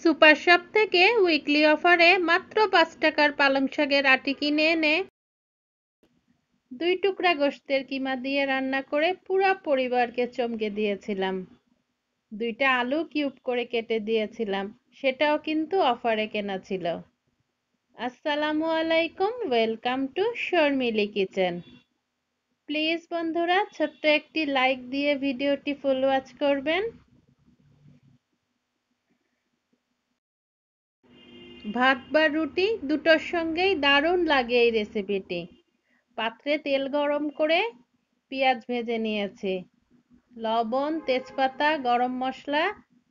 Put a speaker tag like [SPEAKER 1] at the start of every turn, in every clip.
[SPEAKER 1] super shop থেকে weekly অফারে মাত্র পাঁচ টাকার পালং শাকের আটি কিনে এনে দুই টুকরা গোস্তের কিমা দিয়ে রান্না করে পুরো পরিবারকে চমকে দিয়েছিলাম দুইটা আলু কিউব করে কেটে দিয়েছিলাম সেটাও কিন্তু অফারে কেনা ছিল আসসালামু আলাইকুম welcome to Sharmili kitchen please বন্ধুরা ছোট্ট একটি লাইক দিয়ে ভিডিওটি ফুল ওয়াচ করবেন ভাত বা রুটি দুটোর সঙ্গেই দারুণ লাগে এই রেসিপিটি পাত্রে তেল গরম করে পেঁয়াজ ভেজে নিয়েছি লবণ তেজপাতা গরম মশলা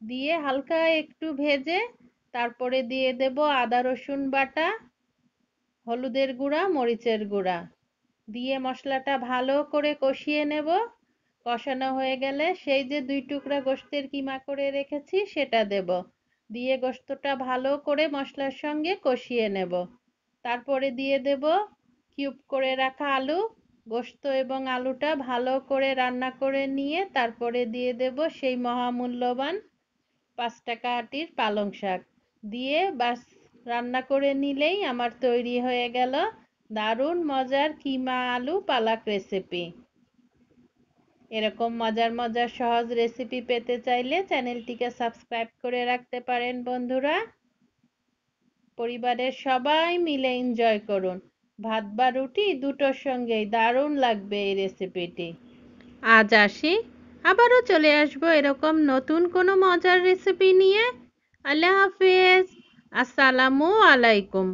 [SPEAKER 1] দিয়ে হালকা একটু ভেজে তারপরে দিয়ে দেব আদা রসুন বাটা হলুদের গুঁড়া মরিচের গুঁড়া দিয়ে মশলাটা ভালো করে কষিয়ে নেব কষানো হয়ে গেলে সেই যে দুই টুকরা গোস্তের কিমা করে রেখেছি সেটা দেব দিয়ে গোস্তটা ভালো করে মশলার সঙ্গে কষিয়ে নেব তারপরে দিয়ে দেব কিউব করে রাখা আলু গোস্ত এবং আলুটা ভালো করে রান্না করে নিয়ে তারপরে দিয়ে দেব সেই মহামূল্যবান পাঁচ টাকা আটির পালং শাক দিয়ে বাস রান্না করে নিলেই আমার তৈরি হয়ে গেল দারুণ মজার কিমা আলু পালাক রেসিপি এরকম মজার মজার সহজ রেসিপি পেতে চাইলে চ্যানেলটিকে সাবস্ক্রাইব করে রাখতে পারেন বন্ধুরা পরিবারের সবাই মিলে এনজয় করুন ভাত বা রুটি দুটোর সঙ্গেই দারুণ লাগবে এই রেসিপিটি আজ আসি আবারও চলে আসব এরকম নতুন কোনো মজার রেসিপি নিয়ে আল্লাহ হাফিজ আসসালামু আলাইকুম